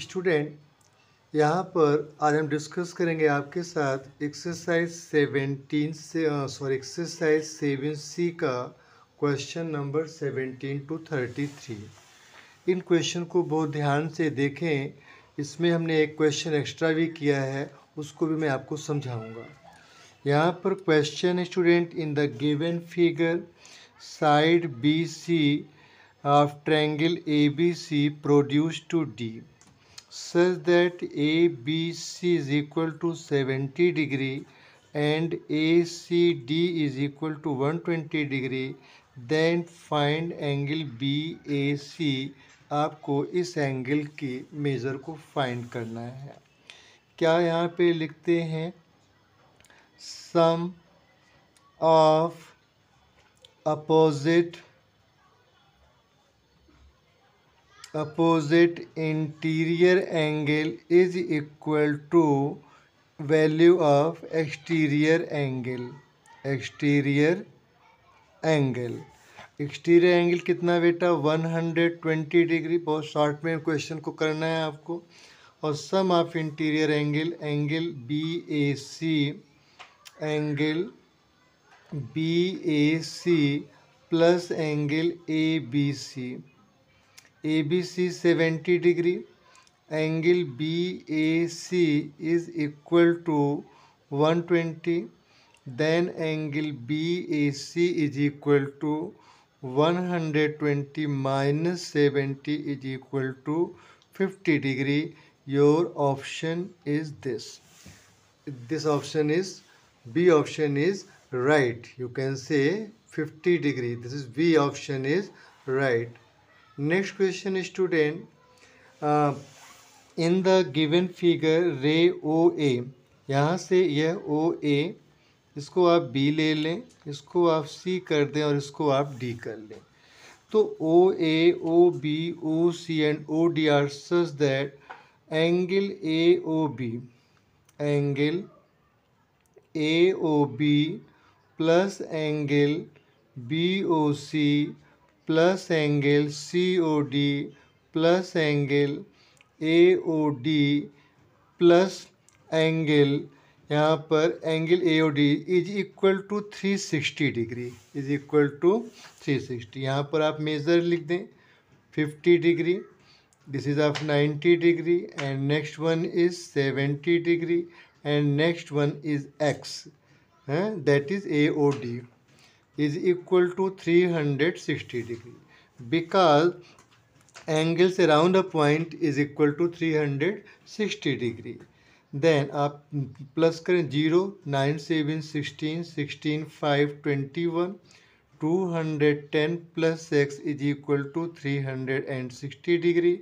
Student यहाँ पर आज हम डिस्कस करेंगे आपके साथ एक्सरसाइज सेवेंटीन से सॉरी एक्सरसाइज सेवन सी का question number seventeen to thirty three इन क्वेश्चन को बहुत ध्यान से देखें इसमें हमने एक क्वेश्चन एक्स्ट्रा भी किया है उसको भी मैं आपको समझाऊंगा यहाँ पर question student in the given figure side B C of triangle A B C produce to D such that ABC is equal to 70 degree and ACD is equal to 120 degree then find angle BAC आपको इस angle की measure को find करना है क्या यहाँ पे लिखते हैं sum of opposite opposite interior angle is equal to value of exterior angle exterior angle exterior angle कितना बेटा 120 डिग्री बहुत शॉर्ट में क्वेश्चन को करना है आपको और sum of interior angle angle B A C angle B A C plus angle A B C A B C seventy degree angle B A C is equal to one twenty then angle B A C is equal to one hundred twenty minus seventy is equal to fifty degree your option is this this option is b option is right you can say 50 degree this is b option is right next question student in the given figure ray O ए यहाँ से यह ओ ए इसको आप B ले लें इसको आप सी कर दें और इसको आप डी कर लें तो O A O B O C and O D are such that angle A O B angle A O B plus angle B O C plus angle C O D plus angle A O D plus angle यहाँ पर angle A O D is equal to three sixty degree is equal to three sixty यहाँ पर आप measure लिख दें fifty degree this is of ninety degree and next one is seventy degree and next one is X that is A O D is equal to 360 degree because angles around a point is equal to 360 degree then आप plus करें zero nine seven sixteen sixteen five twenty one two hundred ten plus X is equal to three hundred and sixty degree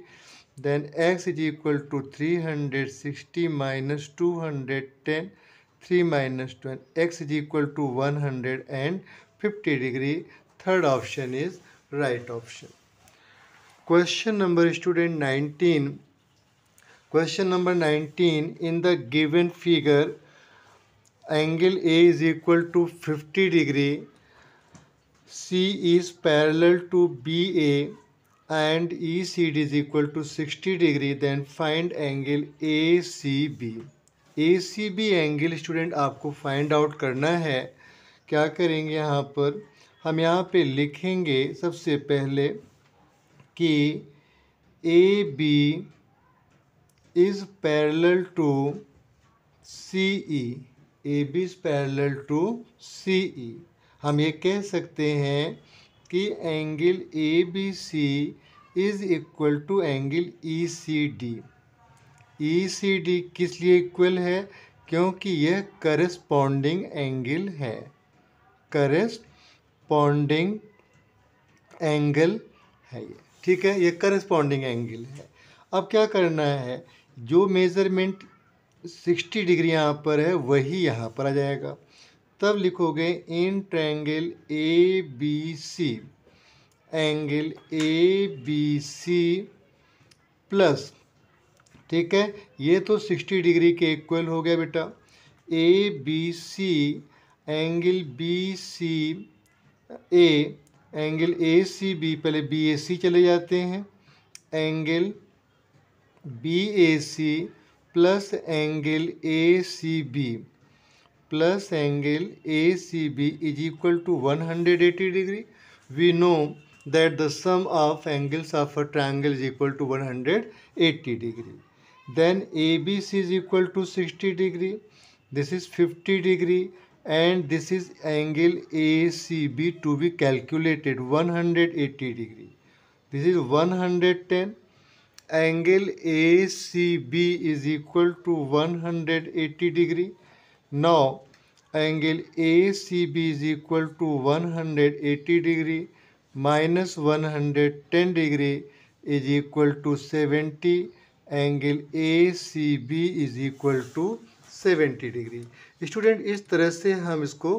then X is equal to three hundred sixty minus two hundred ten three minus ten X is equal to one hundred and fifty degree third option is right option question number student nineteen question number nineteen in the given figure angle A is equal to fifty degree C is parallel to B A and E C D is equal to sixty degree then find angle A C B A C B angle student आपको find out करना है क्या करेंगे यहाँ पर हम यहाँ पे लिखेंगे सबसे पहले कि A B is parallel to C E A B is parallel to C E हम ये कह सकते हैं कि angle A B C is equal to angle E C D E C D किस लिए इक्वल है क्योंकि यह करस्पॉन्डिंग एंगल है करेस्पॉन्डिंग एंगल है ये ठीक है ये करस्पॉन्डिंग एंगल है अब क्या करना है जो मेज़रमेंट 60 डिग्री यहाँ पर है वही यहाँ पर आ जाएगा तब लिखोगे in triangle A B C angle A B C plus ठीक है ये तो 60 डिग्री के इक्वल हो गया बेटा A B C angle B C A angle A C B पहले बी ए सी चले जाते हैं angle B A C plus angle A C B plus angle A C B is equal to one hundred eighty degree we know that the sum of angles of a triangle is equal to one hundred eighty degree then A B C is equal to sixty degree this is fifty degree and this is angle ACB to be calculated 180 degree. This is 110 angle ACB is equal to 180 degree. Now angle ACB is equal to 180 degree minus 110 degree is equal to 70 angle ACB is equal to seventy degree student इस तरह से हम इसको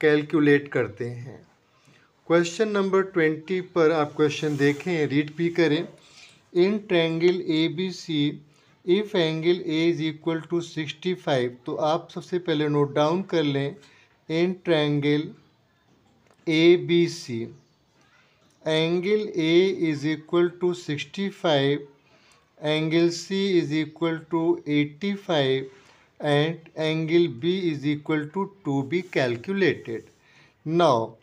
calculate करते हैं question number twenty पर आप question देखें रीड भी करें in triangle A B C if angle A is equal to sixty five तो आप सबसे पहले नोट डाउन कर लें in triangle A B C angle A is equal to sixty five angle C is equal to eighty five and angle B is equal to 2B calculated. Now,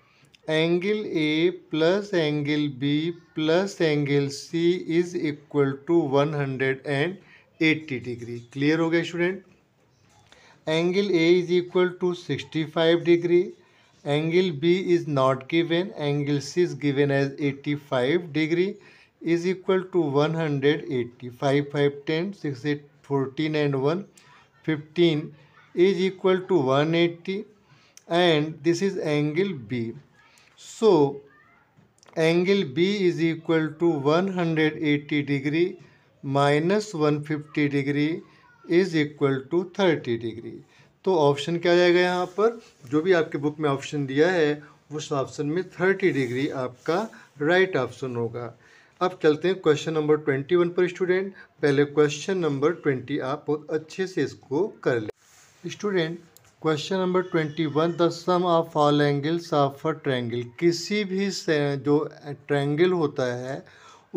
angle A plus angle B plus angle C is equal to 180 degree. Clear हो student? Angle A is equal to 65 degree. Angle B is not given. Angle C is given as 85 degree is equal to 185. 5, 10, 6, 8, 14 and 1. 15 is equal to 180 and this is angle B. So angle B is equal to 180 degree minus 150 degree is equal to 30 degree. तो option क्या जाएगा यहाँ पर जो भी आपके book में option दिया है उस ऑप्शन में 30 डिग्री आपका राइट ऑप्शन होगा अब चलते हैं क्वेश्चन नंबर ट्वेंटी वन पर स्टूडेंट पहले क्वेश्चन नंबर ट्वेंटी आप बहुत अच्छे से इसको कर ले student question number twenty one the sum of all angles of a triangle किसी भी जो ट्रैंगल होता है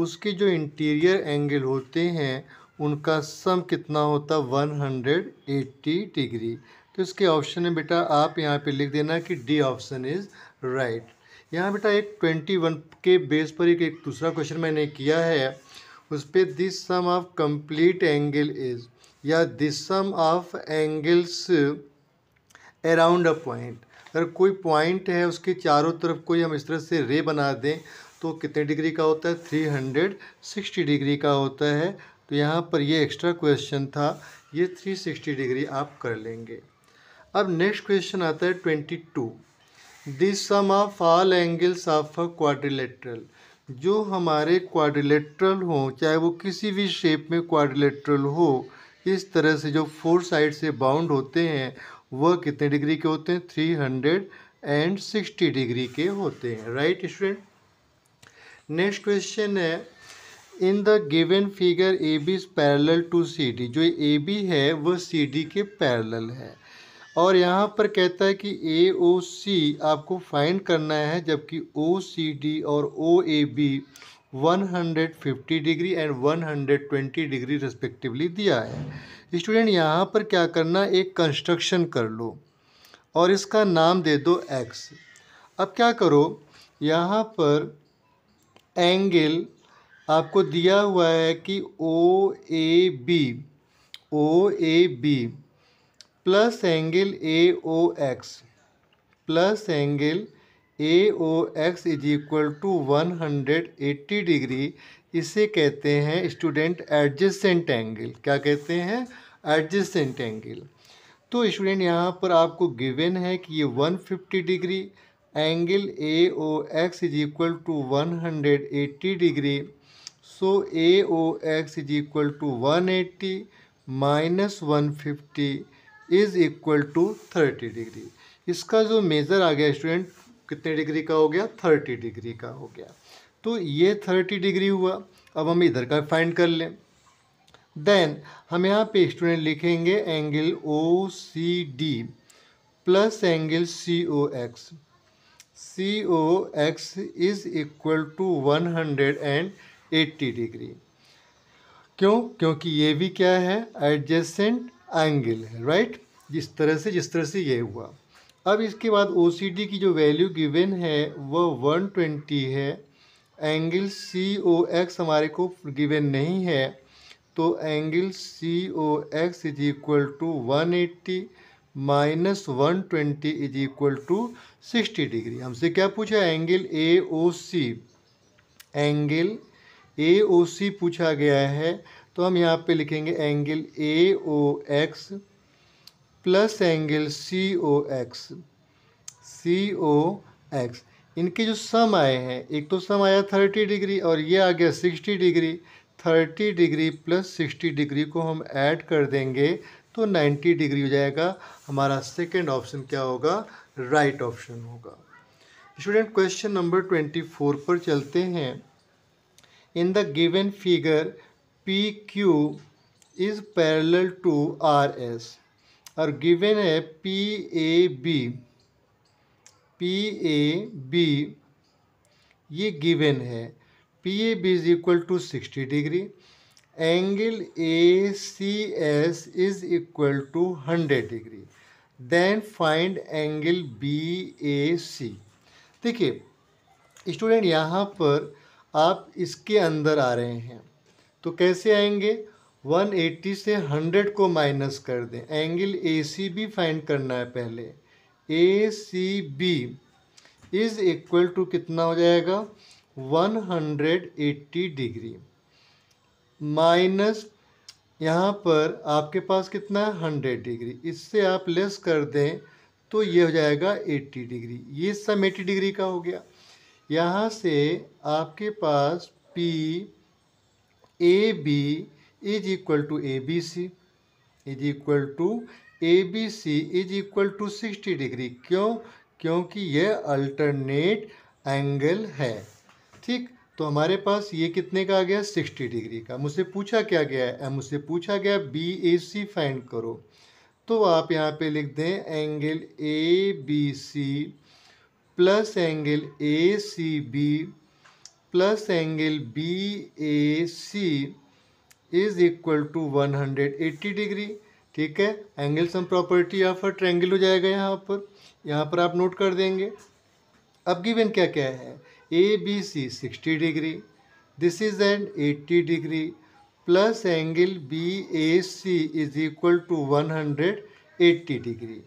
उसके जो इंटीरियर एंगल होते हैं उनका सम कितना होता वन हंड्रेड एट्टी डिग्री तो इसके ऑप्शन है बेटा आप यहाँ पे लिख देना कि डी ऑप्शन इज़ राइट यहाँ बेटा एक ट्वेंटी वन के बेस पर एक एक दूसरा क्वेश्चन मैंने किया है उस पर this sum of complete angle is या this sum of angles around a point अगर कोई पॉइंट है उसके चारों तरफ कोई हम इस तरह से रे बना दें तो कितने डिग्री का होता है थ्री हंड्रेड सिक्सटी डिग्री का होता है तो यहाँ पर ये एक्स्ट्रा क्वेश्चन था ये थ्री सिक्सटी डिग्री आप कर लेंगे अब नेक्स्ट क्वेश्चन आता है twenty two this sum of all angles of a quadrilateral जो हमारे क्वाड्रिलेटरल हो चाहे वो किसी भी शेप में क्वाड्रिलेटरल हो इस तरह से जो फोर साइड से बाउंड होते हैं वह कितने डिग्री के होते हैं three hundred and sixty degree के होते हैं राइट स्टूडेंट नेक्स्ट क्वेश्चन है in the given figure A B parallel to C D जो ए बी है वह सी डी के पैरल है और यहाँ पर कहता है कि ए ओ सी आपको फाइंड करना है जबकि ओ सी डी और O A B 150 degree and 120 degree respectively दिया है स्टूडेंट यहाँ पर क्या करना एक कंस्ट्रक्शन कर लो और इसका नाम दे दो एक्स अब क्या करो यहाँ पर एंगल आपको दिया हुआ है कि O A B O A B plus angle A O X plus angle A O X is equal to one hundred eighty degree इसे कहते हैं स्टूडेंट एडजस्टेंट एंगल क्या कहते हैं एडजस्टेंट एंगल तो स्टूडेंट यहाँ पर आपको गिवन है कि ये one fifty degree angle A O X is equal to one hundred eighty degree so A O X is equal to one eighty minus one fifty is equal to thirty degree इसका जो measure आ गया student कितने degree का हो गया thirty degree का हो गया तो ये थर्टी डिग्री हुआ अब हम इधर का फाइंड कर लें देन हम यहाँ पे स्टूडेंट लिखेंगे angle O C D plus angle C O X C O X is equal to one hundred and eighty degree क्यों क्योंकि ये भी क्या है एडजेसेंट एंगल है राइट जिस तरह से जिस तरह से ये हुआ अब इसके बाद ओ की जो वैल्यू गिवन है वह 120 है एंगल सी ओ एक्स हमारे को गिवन नहीं है तो angle C O X is equal to one eighty minus one twenty is equal to sixty degree हमसे क्या पूछा angle A O C angle A ओ सी पूछा गया है तो हम यहाँ पे लिखेंगे angle A O X plus angle C O X C O X इनके जो सम आए हैं एक तो सम आया थर्टी डिग्री और ये आ गया sixty degree thirty degree plus sixty degree को हम ऐड कर देंगे तो नाइन्टी डिग्री हो जाएगा हमारा सेकेंड ऑप्शन क्या होगा राइट right ऑप्शन होगा student question number twenty four पर चलते हैं in the given figure P Q is parallel to R S और गिवन है P A B P A B ये गिवन है P A B is equal to sixty degree angle A C S is equal to hundred degree then find angle B A C देखिए student यहाँ पर आप इसके अंदर आ रहे हैं तो कैसे आएंगे 180 से 100 को माइनस कर दें angle A C B find करना है पहले A C B is equal to कितना हो जाएगा 180 डिग्री माइनस यहाँ पर आपके पास कितना है 100 डिग्री इससे आप लेस कर दें तो ये हो जाएगा 80 डिग्री ये सब 80 डिग्री का हो गया यहाँ से आपके पास P A B is equal to A B C is equal to A B C is equal to sixty degree क्यों क्योंकि यह अल्टरनेट एंगल है ठीक तो हमारे पास ये कितने का आ गया सिक्सटी डिग्री का मुझसे पूछा क्या गया है मुझसे पूछा गया बी ए सी फाइंड करो तो आप यहाँ पे लिख दें angle A B C plus angle A C B plus angle B A C is equal to 180 degree ठीक है angle sum property of a triangle हो जाएगा यहाँ पर यहाँ पर आप नोट कर देंगे अब गिवन क्या क्या है A B C sixty degree this is an eighty degree plus angle B A C is equal to one hundred eighty degree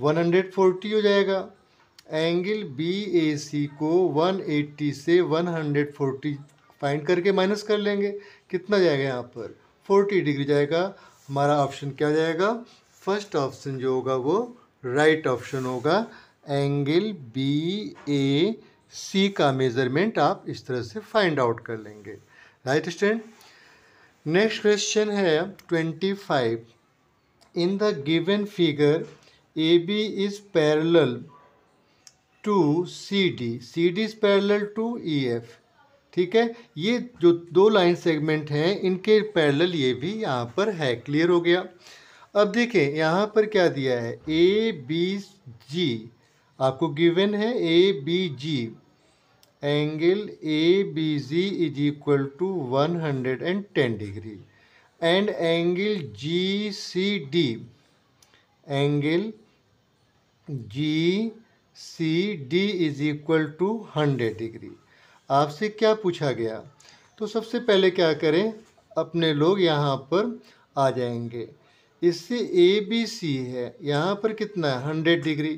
one hundred forty हो जाएगा एंगल बी ए सी को one eighty से one hundred forty find करके minus कर लेंगे कितना जाएगा यहाँ पर फोर्टी डिग्री जाएगा हमारा ऑप्शन क्या जाएगा फर्स्ट ऑप्शन जो होगा वो राइट right ऑप्शन होगा एंगल बी ए सी का मेज़रमेंट आप इस तरह से फाइंड आउट कर लेंगे राइट स्टैंड नेक्स्ट क्वेश्चन है twenty five in the given figure A B is parallel to C D C D is parallel to E F ठीक है ये जो दो लाइन सेगमेंट हैं इनके पैरेलल ये भी यहाँ पर है क्लियर हो गया अब देखें यहाँ पर क्या दिया है ए बी जी आपको गिवन है A B G angle A B G is equal to one hundred and ten degree and angle G C D angle G C D is equal to hundred degree आपसे क्या पूछा गया तो सबसे पहले क्या करें अपने लोग यहाँ पर आ जाएंगे इससे ए बी सी है यहाँ पर कितना है हंड्रेड डिग्री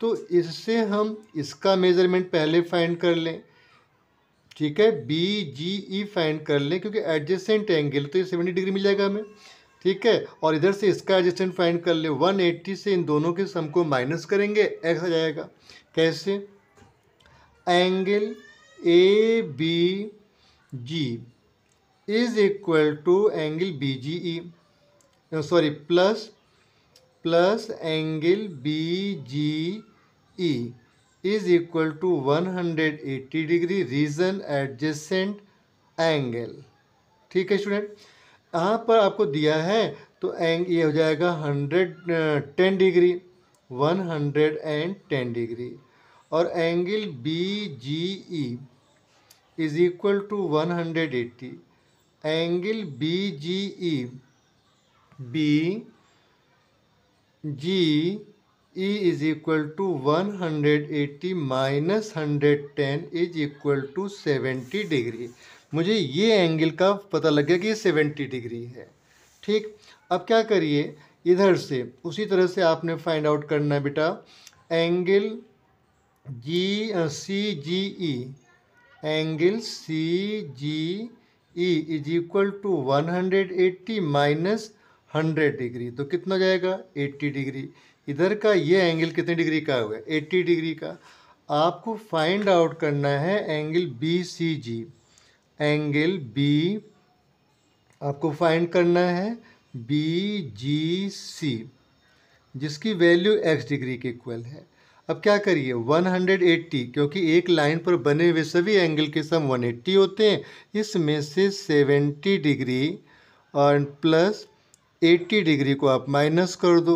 तो इससे हम इसका मेज़रमेंट पहले फाइंड कर लें ठीक है बी जी ई फाइंड कर लें क्योंकि एडजस्टेंट एंगल तो ये सेवेंटी डिग्री मिल जाएगा हमें ठीक है और इधर से इसका एडजस्टेंट फाइंड कर लें वन एट्टी से इन दोनों के सम को माइनस करेंगे एक्स आ जाएगा कैसे angle A B G is equal to angle B G E sorry plus plus angle B G E is equal to one hundred eighty degree reason adjacent angle ठीक है स्टूडेंट यहाँ पर आपको दिया है तो एंग ये हो जाएगा hundred ten degree one hundred and ten degree और angle B G E is equal to 180 angle B G E B G E is equal to one hundred eighty minus hundred ten is equal to seventy degree मुझे ये angle का पता लग गया कि ये seventy degree है ठीक अब क्या करिए इधर से उसी तरह से आपने फाइंड आउट करना है बेटा angle G C G E angle C G E is equal to one hundred eighty minus hundred degree तो कितना जाएगा एट्टी डिग्री इधर का ये एंगल कितने डिग्री का हुआ एट्टी डिग्री का आपको फाइंड आउट करना है angle B C G angle B आपको फाइंड करना है बी जी सी जिसकी वैल्यू एक्स डिग्री के इक्वल है अब क्या करिए 180 क्योंकि एक लाइन पर बने हुए सभी एंगल के सम 180 होते हैं इसमें से 70 डिग्री और प्लस 80 डिग्री को आप माइनस कर दो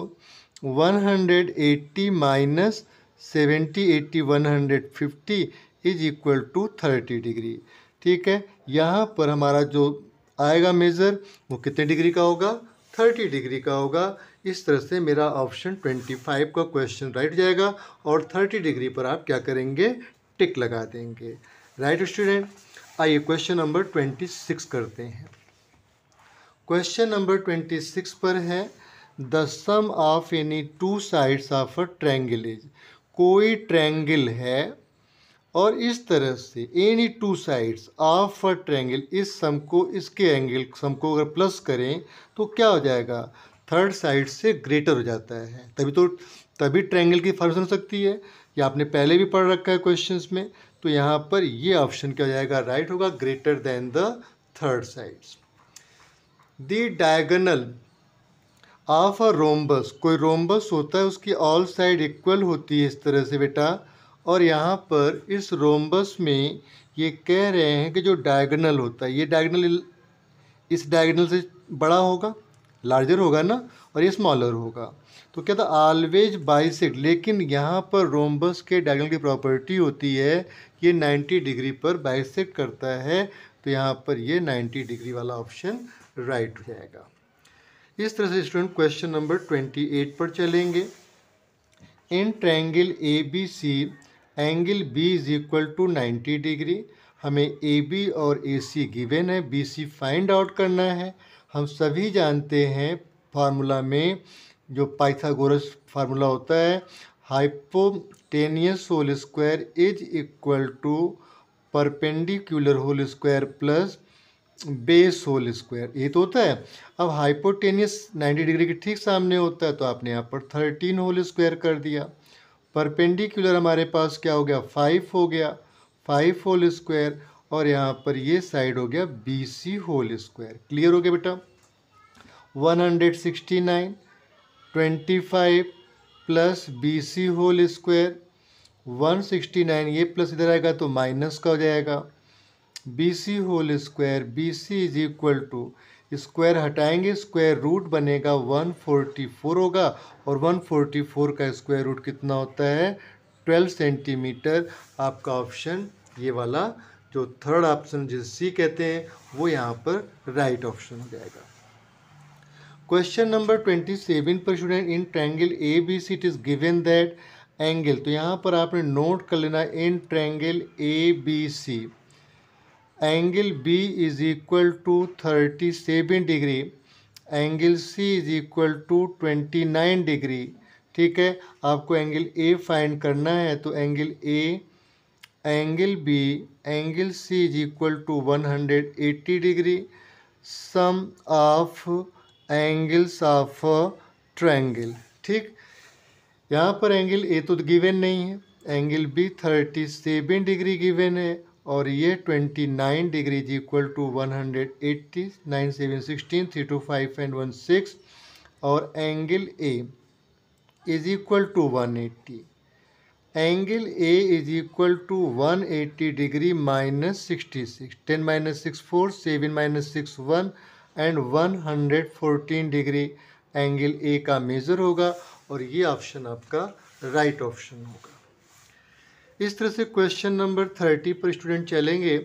180 minus 70 80 fifty is equal to 30 degree ठीक है यहाँ पर हमारा जो आएगा मेज़र वो कितने डिग्री का होगा 30 डिग्री का होगा इस तरह से मेरा ऑप्शन ट्वेंटी फाइव का क्वेश्चन राइट जाएगा और थर्टी डिग्री पर आप क्या करेंगे टिक लगा देंगे राइट स्टूडेंट आइए क्वेश्चन नंबर ट्वेंटी सिक्स करते हैं क्वेश्चन नंबर ट्वेंटी सिक्स पर है the sum of any two sides of a triangle is कोई ट्रैंगल है और इस तरह से any two sides of a triangle इस सम को इसके एंगल सम को अगर प्लस करें तो क्या हो जाएगा थर्ड साइड से ग्रेटर हो जाता है तभी तो तभी ट्रायंगल की फॉर्मेशन हो सकती है या आपने पहले भी पढ़ रखा है क्वेश्चन में तो यहाँ पर ये ऑप्शन क्या हो जाएगा राइट होगा greater than the third sides the diagonal of a rhombus कोई रोम्बस होता है उसकी ऑल साइड इक्वल होती है इस तरह से बेटा और यहाँ पर इस रोम्बस में ये कह रहे हैं कि जो डायगनल होता है ये डायगनल इस डायगनल से बड़ा होगा लार्जर होगा ना और ये स्मॉलर होगा तो क्या था ऑलवेज बाइसेक्ट लेकिन यहाँ पर रोम्बस के डायगनल की प्रॉपर्टी होती है कि ये 90 डिग्री पर बाइसेक्ट करता है तो यहाँ पर ये 90 डिग्री वाला ऑप्शन राइट हो जाएगा इस तरह से स्टूडेंट क्वेश्चन नंबर 28 पर चलेंगे in triangle A B C angle B is equal to ninety degree हमें ए बी और ए सी गिवेन है बी सी फाइंड आउट करना है हम सभी जानते हैं फार्मूला में जो पाइथागोरस फार्मूला होता है hypotenuse whole square is equal to perpendicular whole square plus base whole square ये तो होता है अब हाइपोटेनियस 90 डिग्री के ठीक सामने होता है तो आपने यहाँ पर थर्टीन होल स्क्वायर कर दिया परपेंडिकुलर हमारे पास क्या हो गया फाइव हो गया फाइव होल स्क्वायर और यहाँ पर ये साइड हो गया B C whole square clear हो गया बेटा 169 25 plus B C whole square 169 ये प्लस इधर आएगा तो माइनस का हो जाएगा B C whole square B C is equal to square हटाएंगे स्क्वायर रूट बनेगा 144 होगा और 144 का स्क्वायर रूट कितना होता है 12 सेंटीमीटर आपका ऑप्शन ये वाला जो थर्ड ऑप्शन जिसे सी कहते हैं वो यहाँ पर राइट ऑप्शन हो जाएगा क्वेश्चन नंबर ट्वेंटी सेवन पर student in triangle A B C it is given that angle तो यहाँ पर आपने नोट कर लेना in triangle A B C angle B is equal to thirty seven degree angle C is equal to twenty nine degree ठीक है आपको angle A find करना है तो angle A angle B angle B, angle C is equal to 180 degree. Sum of angles of triangle. ठीक यहाँ पर angle ए तो गिवन नहीं है angle B thirty seven degree given है और ये twenty nine degree is equal to one hundred eighty nine seven sixteen three two five and one six और angle A is equal to one eighty angle A is equal to one eighty degree minus sixty six ten minus six four seven minus six one and one hundred fourteen degree angle A का measure होगा और ये option आपका right option होगा इस तरह से question number thirty पर स्टूडेंट चलेंगे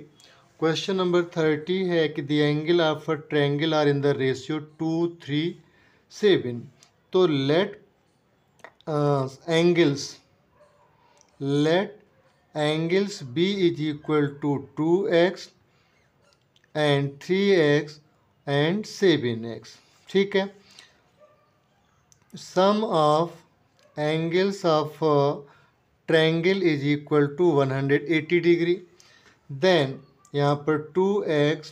क्वेश्चन नंबर थर्टी है कि the angle of a triangle are in the ratio two three seven तो let angles uh, let angles B is equal to 2x and 3x and 7x ठीक है sum of angles of uh, triangle is equal to 180 degree then यहाँ पर 2x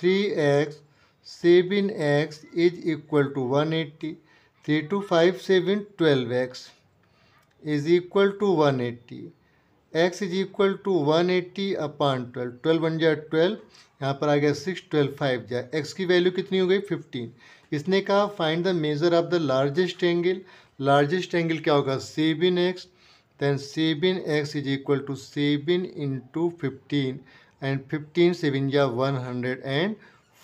3x 7x is equal to 180 3 to 5 7 12x is equal to one eighty X is equal to one eighty upon twelve twelve one जाए twelve यहाँ पर आ गया six twelve five जाए X की value कितनी हो गई फिफ्टीन इसने कहा find the measure of the largest angle largest angle क्या होगा seven X then seven X is equal to seven into fifteen and fifteen seven जा one hundred and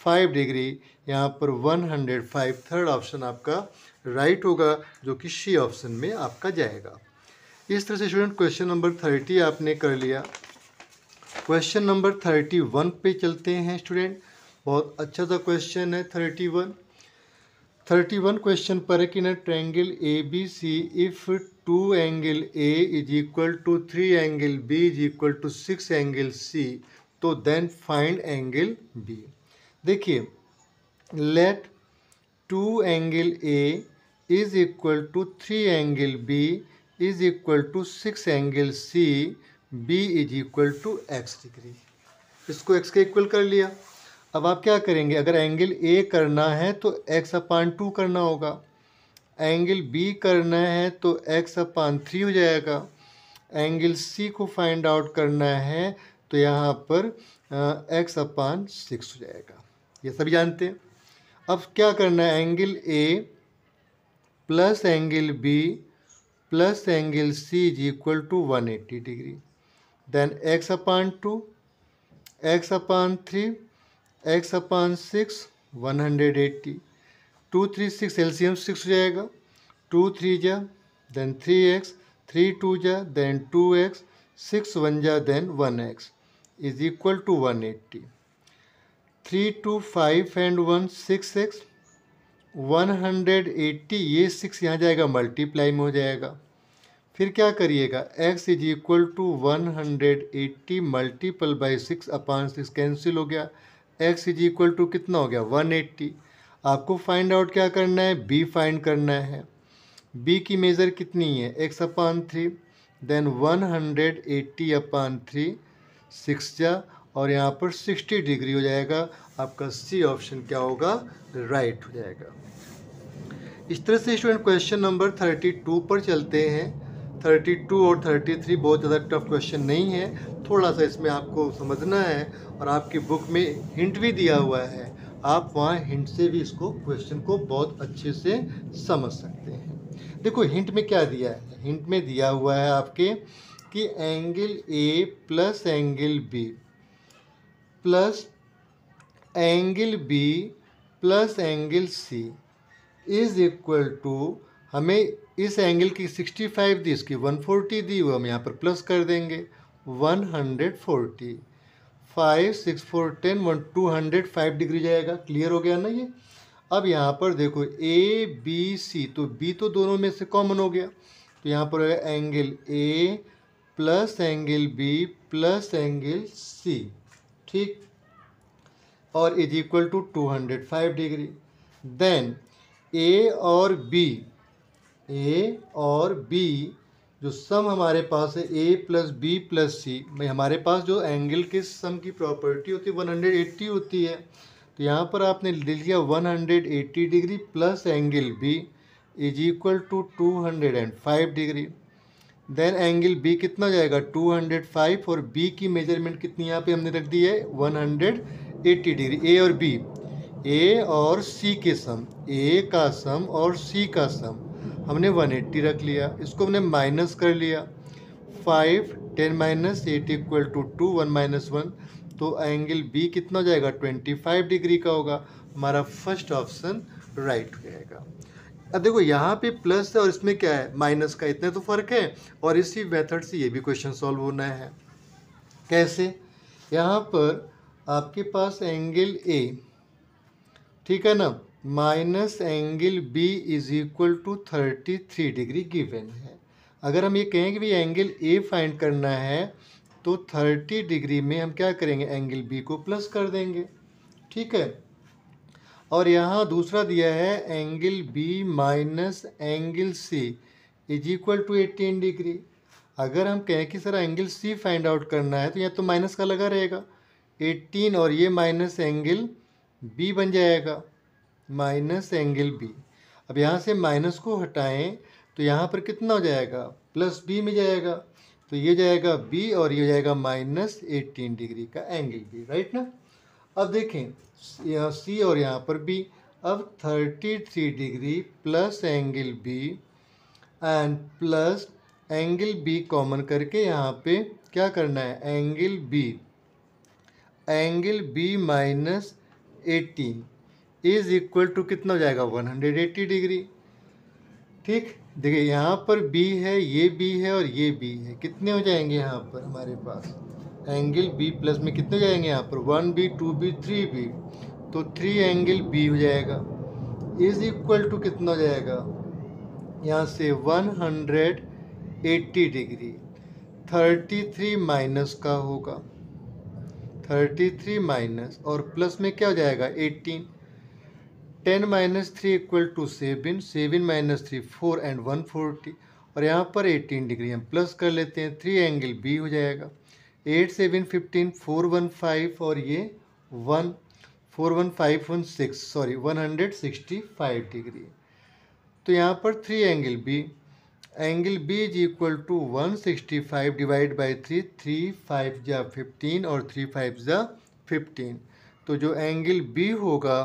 five degree यहाँ पर one hundred five third option आपका right right होगा जो कि C option में आपका जाएगा इस तरह से स्टूडेंट क्वेश्चन नंबर थर्टी आपने कर लिया क्वेश्चन नंबर थर्टी वन पे चलते हैं स्टूडेंट बहुत अच्छा सा क्वेश्चन है thirty one thirty one question पर है कि ना triangle A B C if two angle A is equal to three angle B is equal to six angle C तो देन फाइंड एंगल बी देखिए let two angle A is equal to three angle B is equal to six angle C B is equal to X degree इसको X के equal कर लिया अब आप क्या करेंगे अगर एंगल ए करना है तो एक्स अपान टू करना होगा एंगल बी करना है तो एक्स अपान थ्री हो जाएगा एंगल सी को फाइंड आउट करना है तो यहाँ पर एक्स अपान सिक्स हो जाएगा ये सब जानते हैं अब क्या करना है angle A plus angle B plus angle C is equal to 180 degree. Then x upon 2, x upon 3, x upon 6, 180. 2, 3, 6 LCM 6 हो जाएगा 2, 3 जा देन 3x, 3, 2 जा देन 2x, 6, 1 जा then 1x is equal to 180. 3, 2, 5 and 1, 6x, 180 ये six यहाँ जाएगा multiply में हो जाएगा फिर क्या करिएगा x is equal to one hundred eighty multiple by six upon six cancel हो गया x इज इक्वल टू कितना हो गया वन एट्टी आपको फाइंड आउट क्या करना है b फाइंड करना है b की मेज़र कितनी है x upon three then one hundred eighty upon three six जा और यहाँ पर 60 डिग्री हो जाएगा आपका सी ऑप्शन क्या होगा राइट right हो जाएगा इस तरह से स्टूडेंट क्वेश्चन नंबर 32 पर चलते हैं 32 और 33 बहुत ज़्यादा टफ क्वेश्चन नहीं है थोड़ा सा इसमें आपको समझना है और आपकी बुक में हिंट भी दिया हुआ है आप वहाँ हिंट से भी इसको क्वेश्चन को बहुत अच्छे से समझ सकते हैं देखो हिंट में क्या दिया है हिंट में दिया हुआ है आपके कि angle A plus angle B plus angle B plus angle C is equal to हमें इस एंगल की 65 दी इसकी 140 दी वो हम यहाँ पर प्लस कर देंगे 140 five six four ten one two hundred five degree जाएगा क्लियर हो गया ना ये अब यहाँ पर देखो ए बी सी तो बी तो दोनों में से कॉमन हो गया तो यहाँ पर angle A plus angle B plus angle C ठीक और is equal to two hundred five degree then A और बी ए और बी जो सम हमारे पास है A plus B plus C भाई हमारे पास जो एंगल के सम की प्रॉपर्टी होती है वन हंड्रेड एट्टी होती है तो यहाँ पर आपने ले लिया one hundred eighty degree plus angle B is equal to two hundred and five degree then angle B कितना जाएगा 205 और बी की मेजरमेंट कितनी यहाँ पे हमने रख दी है 180 डिग्री ए और बी ए और सी के सम ए का सम और सी का सम हमने 180 रख लिया इसको हमने माइनस कर लिया five ten minus eight equal to two one minus one तो एंगल बी कितना जाएगा 25 डिग्री का होगा हमारा फर्स्ट ऑप्शन राइट हो जाएगा अब देखो यहाँ पे प्लस है और इसमें क्या है माइनस का इतने तो फ़र्क है और इसी मेथड से ये भी क्वेश्चन सॉल्व होना है कैसे यहाँ पर आपके पास एंगल ए ठीक है ना minus angle B is equal to thirty three degree given है अगर हम ये कहें कि भाई एंगल ए फाइंड करना है तो थर्टी डिग्री में हम क्या करेंगे एंगल बी को प्लस कर देंगे ठीक है और यहाँ दूसरा दिया है angle B minus angle C is equal to eighteen degree अगर हम कहें कि sir angle C find out करना है तो यहाँ तो माइनस का लगा रहेगा एट्टीन और ये माइनस एंगल बी बन जाएगा माइनस एंगल बी अब यहाँ से माइनस को हटाएं तो यहाँ पर कितना हो जाएगा प्लस बी में जाएगा तो ये जाएगा बी और ये जाएगा माइनस एटीन डिग्री का एंगल बी राइट ना अब देखें यहाँ सी और यहाँ पर बी अब thirty three degree plus angle B and plus angle B common करके यहाँ पे क्या करना है angle B angle B minus eighteen is equal to कितना हो जाएगा वन हंड्रेड एट्टी डिग्री ठीक देखिए यहाँ पर बी है ये बी है और ये बी है कितने हो जाएंगे यहाँ पर हमारे पास एंगल बी प्लस में कितने जाएंगे यहाँ पर one B two B three B तो थ्री एंगल बी हो जाएगा इज इक्वल टू कितना हो जाएगा यहाँ से one hundred eighty degree thirty three minus का होगा थर्टी थ्री माइनस और प्लस में क्या हो जाएगा eighteen ten minus three equal to seven seven minus three four and one forty और यहाँ पर एटीन डिग्री हम प्लस कर लेते हैं थ्री एंगल बी हो जाएगा eight seven fifteen four one five और ये one four one five one six sorry one hundred sixty five degree तो यहाँ पर three angle B angle B is equal to one sixty five divide by three three five ज़ा fifteen और three five ज़ा fifteen तो जो angle B होगा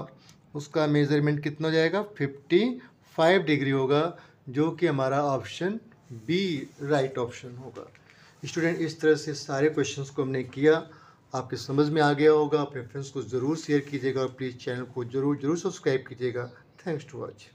उसका मेज़रमेंट कितना हो जाएगा फिफ्टी फाइव डिग्री होगा जो कि हमारा ऑप्शन बी राइट ऑप्शन होगा स्टूडेंट इस तरह से सारे क्वेश्चंस को हमने किया आपके समझ में आ गया होगा अपने फ्रेंड्स को ज़रूर शेयर कीजिएगा और प्लीज़ चैनल को ज़रूर ज़रूर सब्सक्राइब कीजिएगा थैंक्स टू वॉच